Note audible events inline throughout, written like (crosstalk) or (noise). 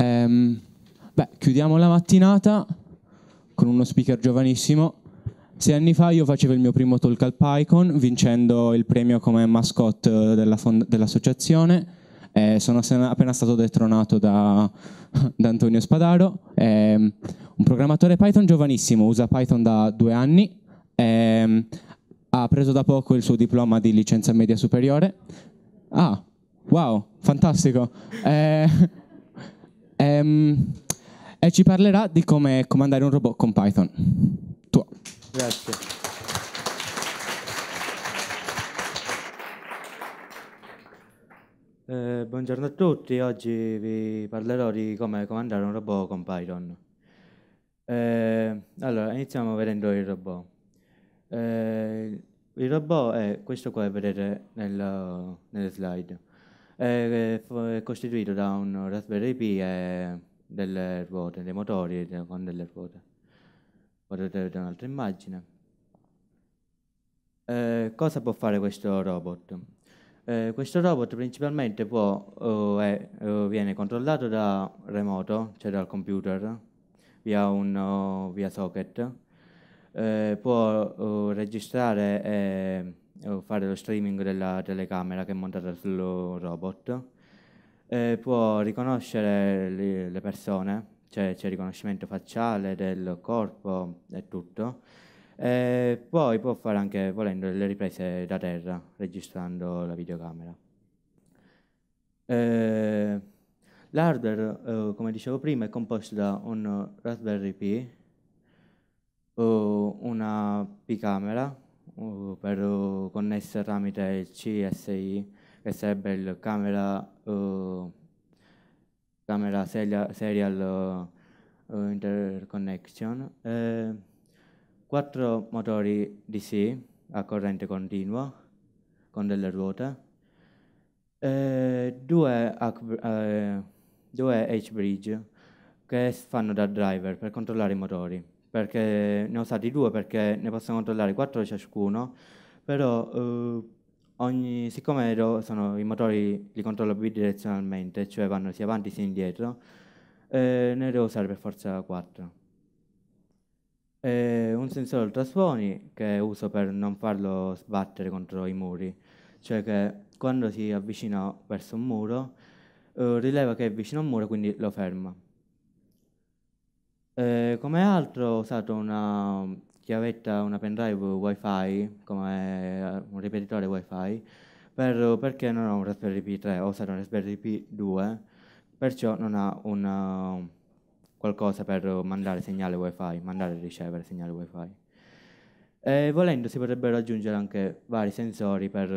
Ehm, beh, chiudiamo la mattinata con uno speaker giovanissimo. Sei anni fa io facevo il mio primo talk al PyCon vincendo il premio come mascotte della fond- dell'associazione. Eh, sono appena stato detronato da, (laughs) da Antonio Spadaro, eh, un programmatore Python giovanissimo, usa Python da due anni, eh, ha preso da poco il suo diploma di licenza media superiore. Ah, wow, fantastico! Eh, ehm, e ci parlerà di come comandare un robot con Python. Tua. Grazie. Eh, buongiorno a tutti, oggi vi parlerò di come comandare un robot con Python. Eh, allora, iniziamo vedendo il robot. Eh, il robot è questo qua che vedete nella, nelle slide. Eh, eh, è costituito da un Raspberry Pi e delle ruote, dei motori con delle ruote. Potete vedere un'altra immagine. Eh, cosa può fare questo robot? Eh, questo robot principalmente può, oh, è, viene controllato da remoto, cioè dal computer, via un via socket, eh, può registrare eh, fare lo streaming della telecamera che è montata sul robot. Eh, può riconoscere le, persone, cioè c'è il riconoscimento facciale del corpo e tutto. E poi può fare anche, volendo, le riprese da terra, registrando la videocamera. l'hardware, eh, come dicevo prima, è composto da un Raspberry Pi, una P-camera, Uh, per uh, connessa tramite CSI, che sarebbe il camera, uh, camera serial, serial interconnection, eh, quattro motori DC a corrente continua con delle ruote, eh, due, eh, due H-bridge che fanno da driver per controllare i motori perché ne ho usati due perché ne posso controllare quattro ciascuno, però eh, ogni, siccome ero, sono, i motori li controllo bidirezionalmente, cioè vanno sia avanti sia indietro, eh, ne devo usare per forza quattro. E un sensore ultrasuoni che uso per non farlo sbattere contro i muri, cioè che quando si avvicina verso un muro eh, rileva che è vicino a un muro quindi lo ferma. Eh, come altro ho usato una chiavetta, una pendrive wifi, come un ripetitore wifi, per, perché non ho un Raspberry Pi 3, ho usato un Raspberry Pi 2, perciò non ha una, uh, qualcosa per mandare segnale wifi, mandare e ricevere segnale wifi. E volendo si potrebbero aggiungere anche vari sensori per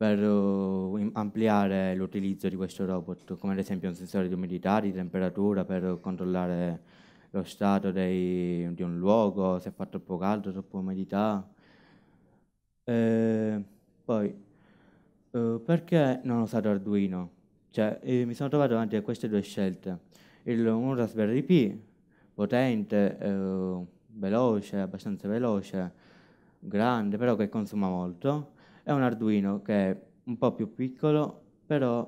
per uh, ampliare l'utilizzo di questo robot, come ad esempio un sensore di umidità, di temperatura, per controllare lo stato dei, di un luogo, se è fatto troppo caldo, troppo umidità. E ehm, poi, uh, perché non ho usato Arduino? Cioè, eh, mi sono trovato davanti a queste due scelte. Il, un Raspberry Pi, potente, eh, veloce, abbastanza veloce, grande, però che consuma molto, è un Arduino che è un po' più piccolo, però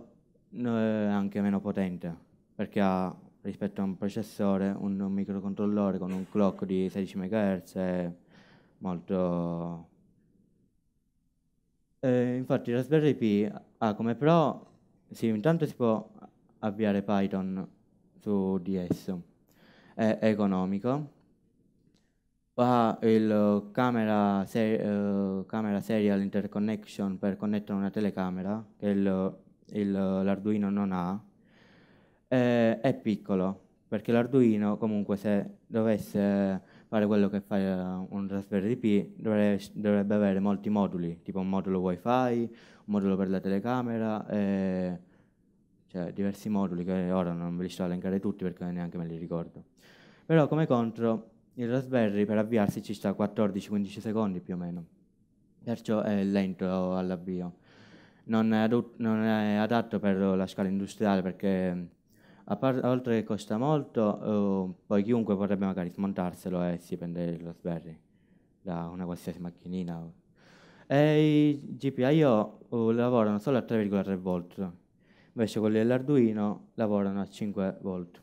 è anche meno potente, perché ha rispetto a un processore un, microcontrollore con un clock di 16 MHz molto... Eh, infatti Raspberry Pi ha come pro, sì, intanto si può avviare Python su di esso, è economico va il eh, camera, ser eh, camera serial interconnection per connettere una telecamera che l'Arduino non ha, eh, è piccolo perché l'Arduino comunque se dovesse fare quello che fa eh, un transfer di dovrebbe, dovrebbe avere molti moduli, tipo un modulo wifi, un modulo per la telecamera, eh, cioè diversi moduli che ora non ve li sto a elencare tutti perché neanche me li ricordo. Però come contro il Raspberry per avviarsi ci sta 14-15 secondi più o meno, perciò è lento all'avvio. Non è, non è, adatto per la scala industriale perché oltre che costa molto, eh, poi chiunque vorrebbe magari smontarselo e si prende il Raspberry da una qualsiasi macchinina. E i GPIO eh, oh, lavorano solo a 3,3 volt, invece quelli dell'Arduino lavorano a 5 volt.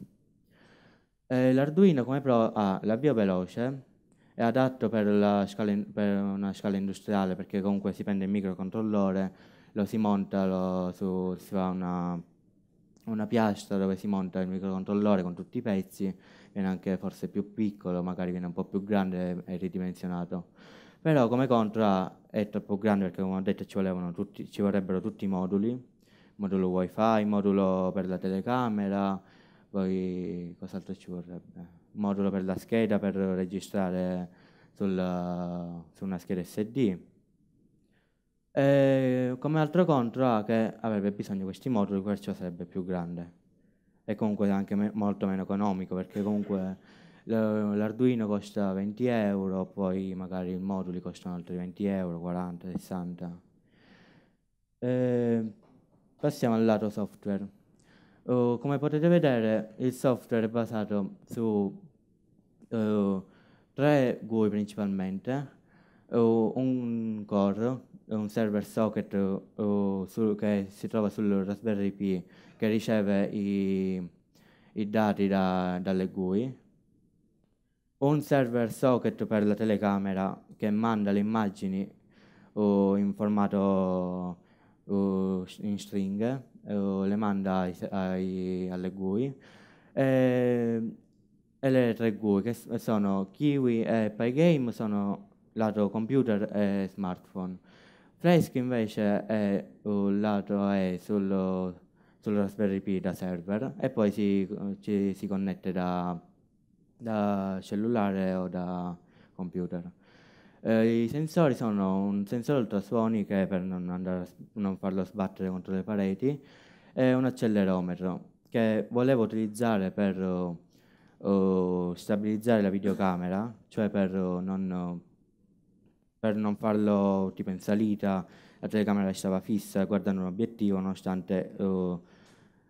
Eh, L'Arduino come pro ha l'avvio veloce, è adatto per, in, per, una scala industriale perché comunque si prende il microcontrollore, lo si monta, lo, su, si fa una, una piastra dove si monta il microcontrollore con tutti i pezzi, viene anche forse più piccolo, magari viene un po' più grande e ridimensionato. Però come contro è troppo grande perché come ho detto ci, tutti, ci vorrebbero tutti i moduli, modulo wifi, modulo per la telecamera, poi cos'altro ci vorrebbe? Modulo per la scheda per registrare sul, su una scheda SD. E come altro contro ha ah, che avrebbe bisogno di questi moduli, perciò sarebbe più grande e comunque anche me molto meno economico perché comunque l'Arduino costa 20 euro, poi magari i moduli costano altri 20 euro, 40, 60. E passiamo al lato software. Uh, come potete vedere il software è basato su uh, tre GUI principalmente, uh, un core, un server socket eh, su, che si trova sul Raspberry Pi che riceve i, i dati da, dalle GUI, un server socket per la telecamera che manda le immagini in formato in stringhe eh, le manda ai, ai, alle GUI. E, e, le tre GUI che sono Kiwi e Pygame sono lato computer e smartphone. Flask invece è il lato è sul, sul Raspberry Pi da server e poi si, ci, si connette da, da cellulare o da computer. Eh, I sensori sono un sensore ultrasuoni che per non, andare, non farlo sbattere contro le pareti e un accelerometro che volevo utilizzare per uh, stabilizzare la videocamera, cioè per, oh, non, per non farlo tipo in salita, la telecamera stava fissa guardando un obiettivo nonostante oh,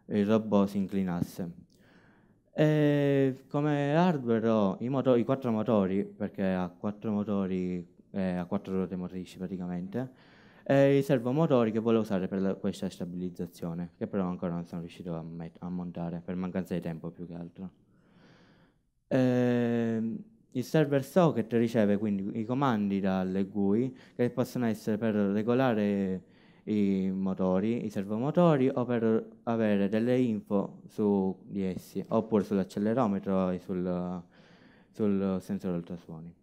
il robot si inclinasse. E come hardware ho i, motori, i, quattro motori, perché ha quattro motori, eh, ha quattro ruote motrici praticamente, e i servomotori che volevo usare per la, questa stabilizzazione, che però ancora non sono riuscito a, a montare, per mancanza di tempo più che altro. E ehm, il server socket riceve quindi i comandi dalle GUI che possono essere per regolare i motori, i servomotori o per avere delle info su di essi, oppure sull'accelerometro e sul, sul sensore ultrasuoni.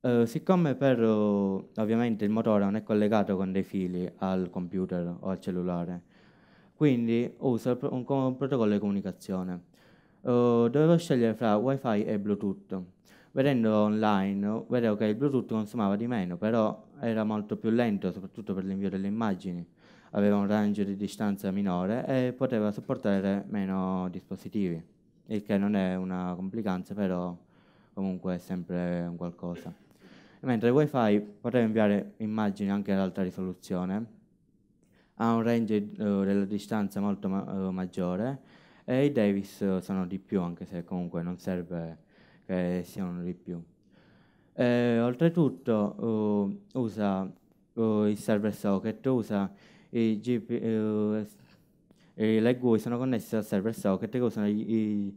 Uh, siccome per, uh, ovviamente il motore non è collegato con dei fili al computer o al cellulare, quindi uso un, un protocollo di comunicazione. Uh, dovevo scegliere fra WiFi e Bluetooth vedendo online vedevo che il Bluetooth consumava di meno, però era molto più lento, soprattutto per l'invio delle immagini, aveva un range di distanza minore e poteva sopportare meno dispositivi, il che non è una complicanza, però comunque è sempre un qualcosa. Mentre il WiFi poteva inviare immagini anche ad alta risoluzione, ha un range eh, della distanza molto ma eh, maggiore e i Davis sono di più, anche se comunque non serve che siano di più. E, eh, oltretutto uh, usa uh, il server socket, usa i GP, uh, le GUI sono connessi al server socket che usano i,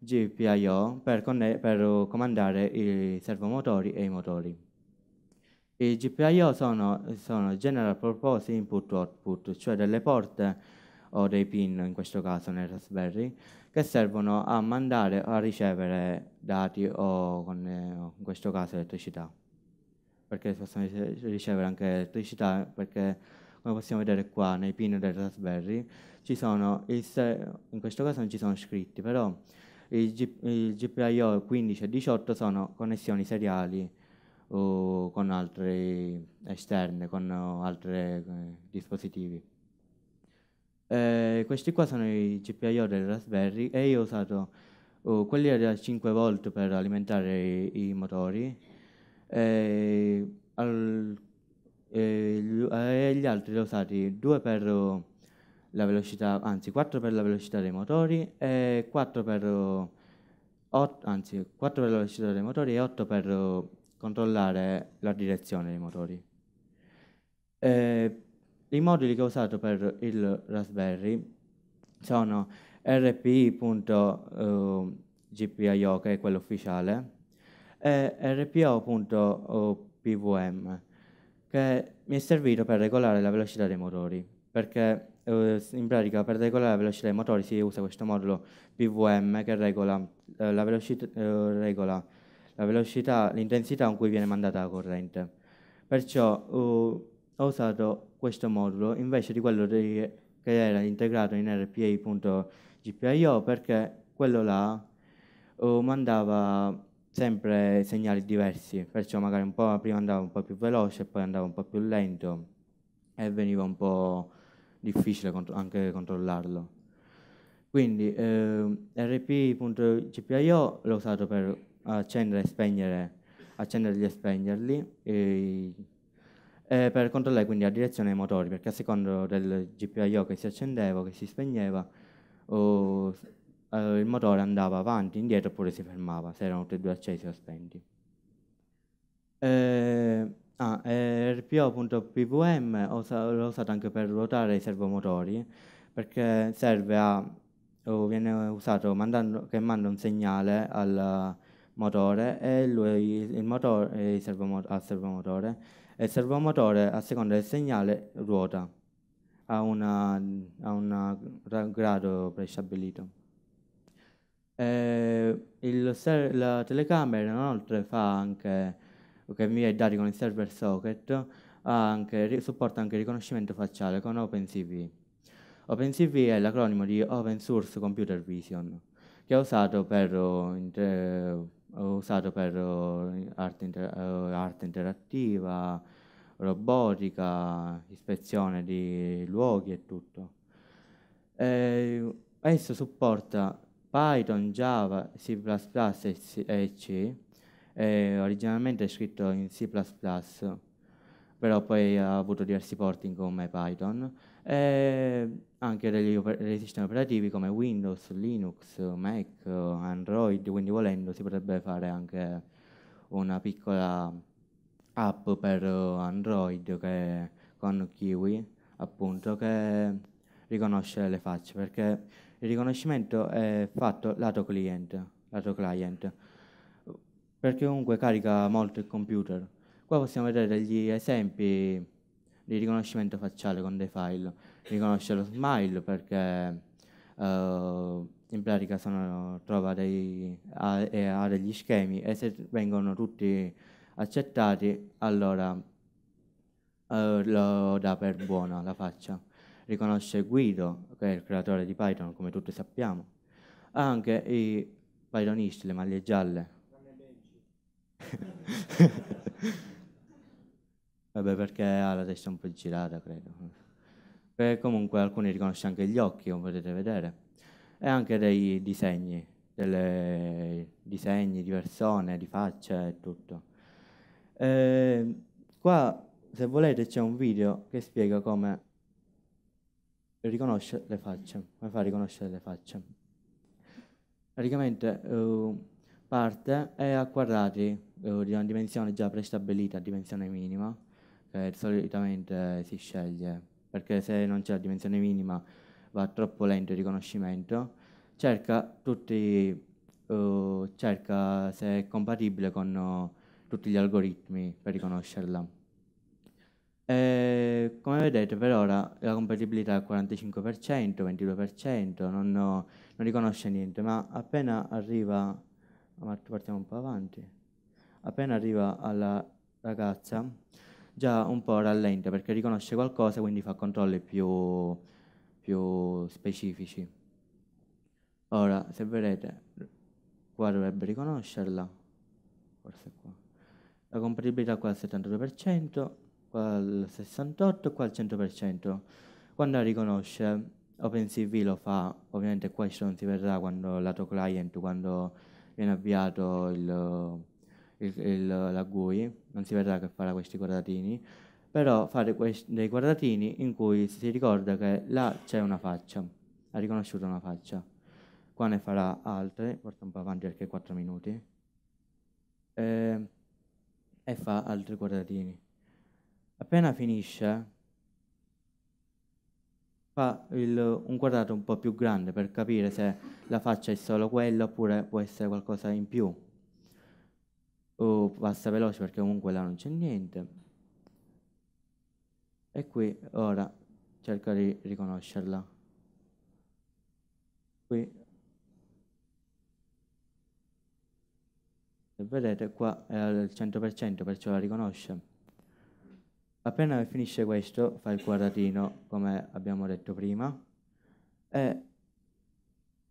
GPIO per, per comandare i servomotori e i motori. I GPIO sono, sono General Purpose Input-Output, cioè delle porte o dei pin in questo caso nel Raspberry, che servono a mandare o a ricevere dati o, con, eh, in questo caso elettricità. Perché possono ricevere anche elettricità, perché come possiamo vedere qua nei pin del Raspberry, ci sono in questo caso non ci sono scritti, però il, G il GPIO 15 e 18 sono connessioni seriali uh, con altri esterne, con uh, altri uh, eh, dispositivi. Eh, questi qua sono i GPIO del Raspberry e io ho usato oh, quelli da 5 volt per alimentare i, i motori e, eh, al, e, eh, e, gli altri li ho usati 2 per oh, la velocità, anzi 4 per la velocità dei motori e 4 per, 8, anzi, 4 per la velocità dei motori e 8 per oh, controllare la direzione dei motori. Eh, i moduli che ho usato per il Raspberry sono rpi.gpio, che è quello ufficiale, e rpo.pvm, che mi è servito per regolare la velocità dei motori, perché eh, in pratica per regolare la velocità dei motori si usa questo modulo PVM che regola, eh, la, velocità, eh, regola la velocità, l'intensità con cui viene mandata la corrente. Perciò uh, ho usato questo modulo invece di quello di, che era integrato in rpa.gpio perché quello là uh, mandava sempre segnali diversi, perciò magari un po' prima andava un po' più veloce, poi andava un po' più lento e veniva un po' difficile contro anche controllarlo. Quindi eh, rp.gpio l'ho usato per accendere e spegnere, accenderli e spegnerli, e eh, per controllare quindi la direzione dei motori, perché a seconda del GPIO che si accendeva o che si spegneva, o, eh, il motore andava avanti, indietro oppure si fermava, se erano tutti e due accesi o spenti. Eh, ah, RPO.pvm l'ho usato anche per ruotare i servomotori, perché serve a o viene usato mandando, che manda un segnale al motore e lui il motore, il servomotore, al servomotore e il servomotore a seconda del segnale ruota a un grado prestabilito. Eh, il, la telecamera inoltre fa anche, che invia i dati con il server socket, anche, supporta anche il riconoscimento facciale con OpenCV. OpenCV è l'acronimo di Open Source Computer Vision, che è usato per, oh, usato per eh, arte, inter eh, arte interattiva, robotica, ispezione di luoghi e tutto. Eh, esso supporta Python, Java, C++ e C, eh, originalmente è scritto in C++, però poi ha avuto diversi porting come Python, eh, anche degli, dei sistemi operativi come Windows, Linux, Mac, Android, quindi volendo si potrebbe fare anche una piccola app per Android che, con Kiwi appunto che riconosce le facce perché il riconoscimento è fatto lato client, lato client perché comunque carica molto il computer. Qua possiamo vedere degli esempi di riconoscimento facciale con dei file. Riconosce lo smile perché uh, in pratica sono, trova dei, ha, ha, degli schemi e se vengono tutti accettati allora uh, lo dà per buona la faccia. Riconosce Guido, che è il creatore di Python, come tutti sappiamo. Anche i pythonisti, le maglie gialle. (laughs) Vabbè, perché ha la testa un po' girata, credo. E comunque alcuni riconosce anche gli occhi, come potete vedere, e anche dei disegni, dei disegni di persone, di facce e tutto. E ehm, qua, se volete, c'è un video che spiega come riconosce le facce, come fa a riconoscere le facce. Praticamente uh, parte e a quadrati uh, di una dimensione già prestabilita, dimensione minima, che solitamente si sceglie, perché se non c'è la dimensione minima va troppo lento il riconoscimento, cerca, tutti, uh, cerca se è compatibile con uh, tutti gli algoritmi per riconoscerla. E, come vedete per ora la compatibilità è al 45%, 22%, non, non riconosce niente, ma appena arriva, partiamo un po' avanti, appena arriva alla ragazza già un po' rallenta perché riconosce qualcosa quindi fa controlli più, più specifici. Ora, se vedete, qua dovrebbe riconoscerla, forse qua. La compatibilità qua al 72%, qua al 68%, qua al 100%. Quando la riconosce, OpenCV lo fa, ovviamente questo non si vedrà quando lato client, quando viene avviato il il, il, la GUI, non si vedrà che farà questi quadratini, però fare dei quadratini in cui si ricorda che là c'è una faccia, ha riconosciuto una faccia. Qua ne farà altre, porta un po' avanti perché 4 minuti, eh, e fa altri quadratini. Appena finisce, fa il, un quadrato un po' più grande per capire se la faccia è solo quella oppure può essere qualcosa in più o passa veloce perché comunque là non c'è niente. E qui ora cerco di riconoscerla. Qui Se vedete qua è al 100% perciò la riconosce. Appena finisce questo fa il quadratino come abbiamo detto prima e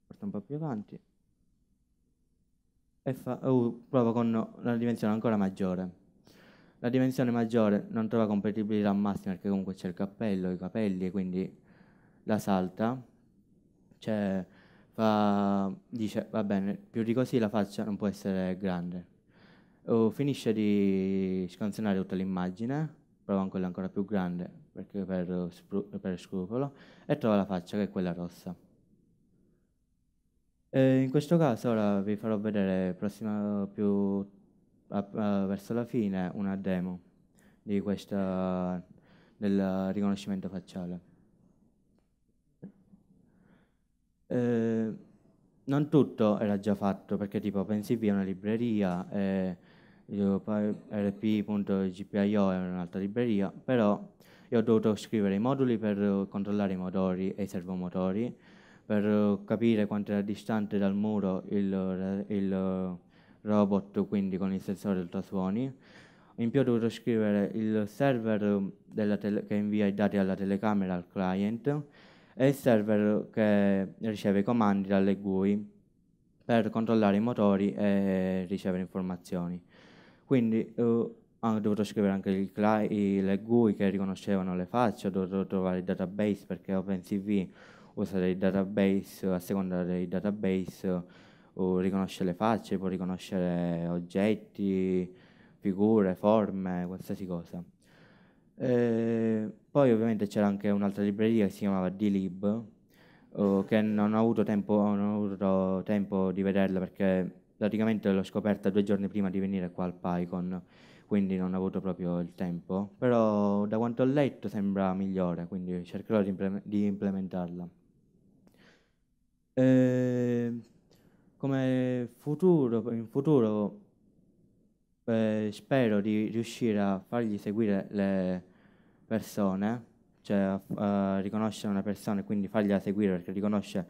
porta un po' più avanti e fa U oh, prova con una dimensione ancora maggiore. La dimensione maggiore non trova compatibilità massima perché comunque c'è il cappello, i capelli, quindi la salta. Cioè, fa, dice, va bene, più di così la faccia non può essere grande. U finisce di scansionare tutta l'immagine, prova un quello ancora più grande perché per, per scrupolo, e trova la faccia che è quella rossa. Eh, in questo caso ora vi farò vedere prossima, più a, a, verso la fine una demo di questa, del riconoscimento facciale. Eh, non tutto era già fatto perché tipo pensi a una libreria e rp.gpio è un'altra libreria, però io ho dovuto scrivere i moduli per controllare i motori e i servomotori per eh, capire quanto era distante dal muro il, il robot, quindi con il sensore ultrasuoni. In più ho dovuto scrivere il server che invia i dati alla telecamera al client e il server che riceve i comandi dalle GUI per controllare i motori e ricevere informazioni. Quindi eh, ho dovuto scrivere anche i, le GUI che riconoscevano le facce, ho dovuto trovare il database perché OpenCV usare i database a seconda dei database o riconosce le facce, può riconoscere oggetti, figure, forme, qualsiasi cosa. E eh, poi ovviamente c'era anche un'altra libreria che si chiamava DLib che non ho, avuto tempo, non ho avuto tempo di vederla perché praticamente l'ho scoperta due giorni prima di venire qua al PyCon, quindi non ho avuto proprio il tempo, però da quanto ho letto sembra migliore, quindi cercherò di, implementarla. Ehm, come futuro, in futuro eh, spero di riuscire a fargli seguire le persone, cioè a, eh, riconoscere una persona e quindi fargliela seguire perché riconosce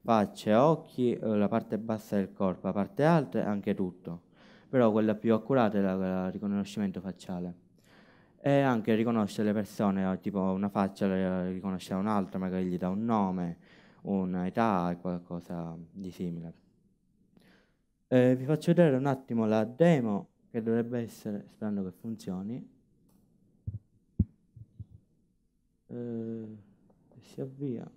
facce, occhi, eh, la parte bassa del corpo, la parte alta e anche tutto. Però quella più accurata è il riconoscimento facciale. E anche riconoscere le persone, tipo una faccia la riconoscere un'altra, magari gli dà un nome, un'età e qualcosa di simile. Eh, vi faccio vedere un attimo la demo che dovrebbe essere, sperando che funzioni. Eh, si avvia.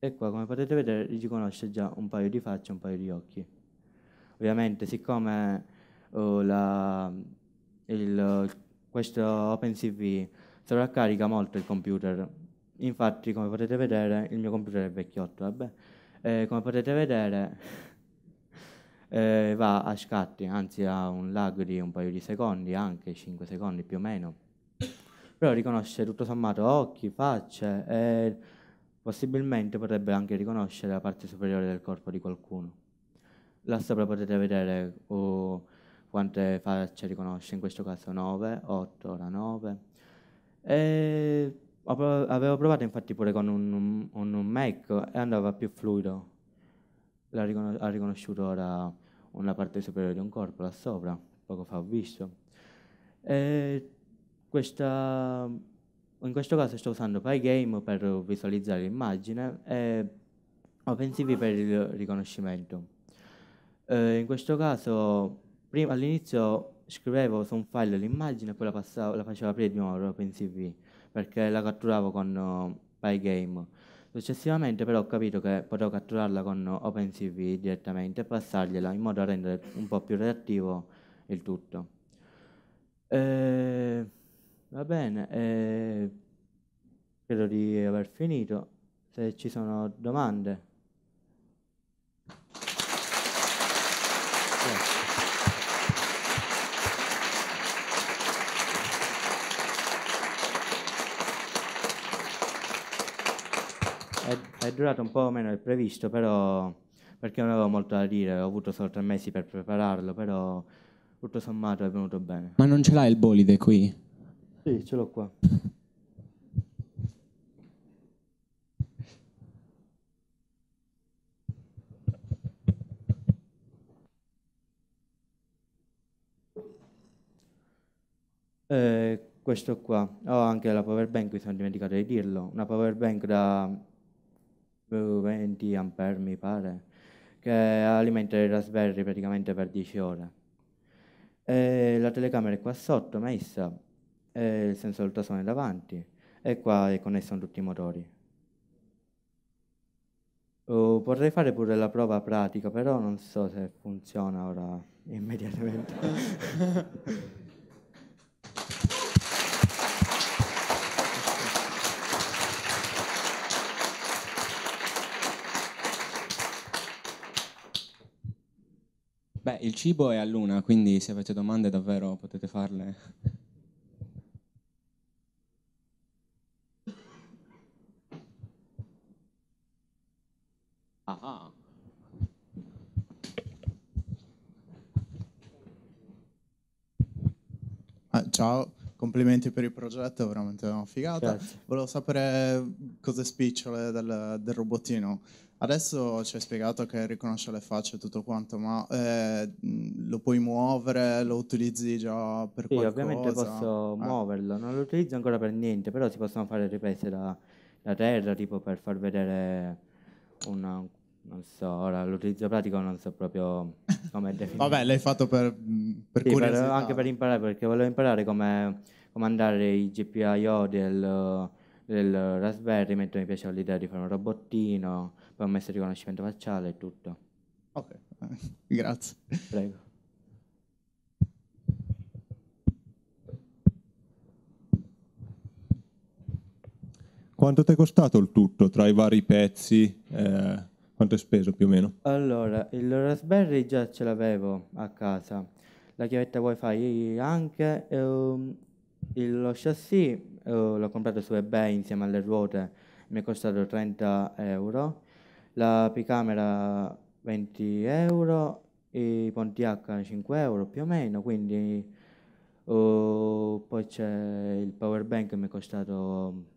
E qua come potete vedere riconosce già un paio di facce, e un paio di occhi. Ovviamente siccome uh, la, il, questo OpenCV sovraccarica molto il computer Infatti, come potete vedere, il mio computer è vecchiotto, vabbè. Eh, come potete vedere, (laughs) eh, va a scatti, anzi ha un lag di un paio di secondi, anche 5 secondi più o meno. Però riconosce tutto sommato occhi, facce e possibilmente potrebbe anche riconoscere la parte superiore del corpo di qualcuno. Là sopra potete vedere oh, quante facce riconosce, in questo caso 9, 8, ora 9. E avevo provato infatti pure con un, un, un Mac e andava più fluido. Ricon- ha riconosciuto ora una parte superiore di un corpo, là sopra, poco fa ho visto. E questa, in questo caso sto usando PyGame per visualizzare l'immagine e OpenCV per il riconoscimento. E in questo caso prima, all'inizio scrivevo su un file l'immagine e poi la, passavo, la facevo aprire di nuovo OpenCV perché la catturavo con Pygame. Eh, Successivamente però ho capito che potevo catturarla con OpenCV direttamente e passargliela in modo da rendere un po' più reattivo il tutto. E... Eh, va bene, e... Eh, credo di aver finito. Se ci sono domande. È durato un po' meno del previsto, però perché non avevo molto da dire, ho avuto solo tre mesi per prepararlo, però tutto sommato è venuto bene. Ma non ce l'hai il bolide qui? Sì, ce l'ho qua. (laughs) Eh, questo qua, ho oh, anche la power bank, mi sono dimenticato di dirlo, una power bank da 20 ampere mi pare, che alimenta il Raspberry praticamente per 10 ore. E la telecamera è qua sotto, messa, e il sensore ultrasone davanti, e qua è connesso a tutti i motori. Uh, potrei fare pure la prova pratica, però non so se funziona ora immediatamente. (laughs) Beh, il cibo è a luna, quindi se avete domande davvero potete farle. Ah. ciao, complimenti per il progetto, veramente una figata. Grazie. Volevo sapere cose spicciole del, del robottino. Adesso ci hai spiegato che riconosce le facce e tutto quanto, ma eh, lo puoi muovere, lo utilizzi già per sì, qualcosa? Sì, ovviamente posso eh. muoverlo, non lo utilizzo ancora per niente, però si possono fare riprese da, da terra, tipo per far vedere una, non so, ora l'utilizzo pratico non so proprio come (laughs) definire. Vabbè, l'hai fatto per, mm, per sì, per, anche per imparare, perché volevo imparare come, come andare i GPIO del, del Raspberry, mentre mi piaceva l'idea di fare un robottino, poi ho messo il riconoscimento facciale e tutto. Ok, (laughs) grazie. Prego. Quanto ti è costato il tutto tra i vari pezzi? Eh? Quanto hai speso più o meno? Allora, il Raspberry già ce l'avevo a casa, la chiavetta wifi anche, ehm, lo chassis eh, l'ho comprato su eBay insieme alle ruote, mi è costato 30 euro, la picamera 20 euro, i ponti H 5 euro più o meno, quindi eh, poi c'è il power bank che mi è costato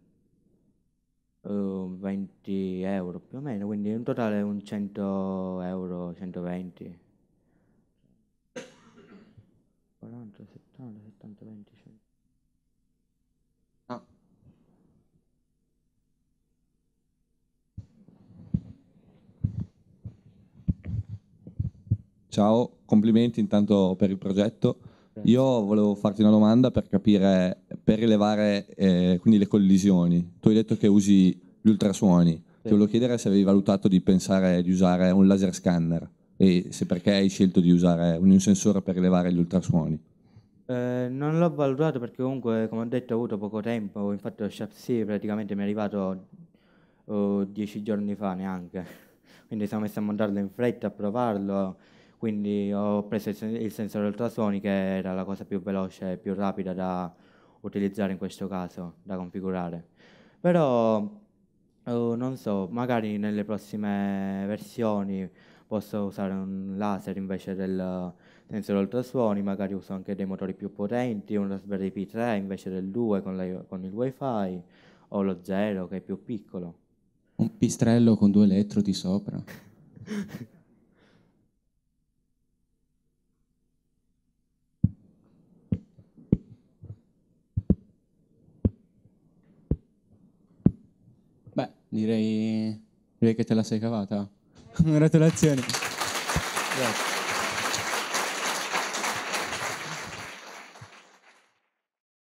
uhm, 20 euro più o meno, quindi in totale un 100 euro, 120. 40, 70, 70, 20, 100. Ciao, complimenti intanto per il progetto. Io volevo farti una domanda per capire per rilevare eh, quindi le collisioni. Tu hai detto che usi gli ultrasuoni. Sì. Ti volevo chiedere se avevi valutato di pensare di usare un laser scanner e se perché hai scelto di usare un sensore per rilevare gli ultrasuoni. Eh, non l'ho valutato perché comunque, come ho detto, ho avuto poco tempo, infatti lo Shapsi praticamente mi è arrivato oh, dieci giorni fa neanche, (laughs) quindi sono messo a montarlo in fretta, a provarlo, quindi ho preso il, sen- il sensore ultrasuoni che era la cosa più veloce e più rapida da, utilizzare in questo caso, da configurare. Però uh, non so, magari nelle prossime versioni posso usare un laser invece del sensore ultrasuoni, magari uso anche dei motori più potenti, un Raspberry Pi 3 invece del 2 con, la, con il wifi o lo 0 che è più piccolo. Un pistrello con due elettrodi sopra. (laughs) direi, direi che te la sei cavata. (laughs) Congratulazioni. Grazie.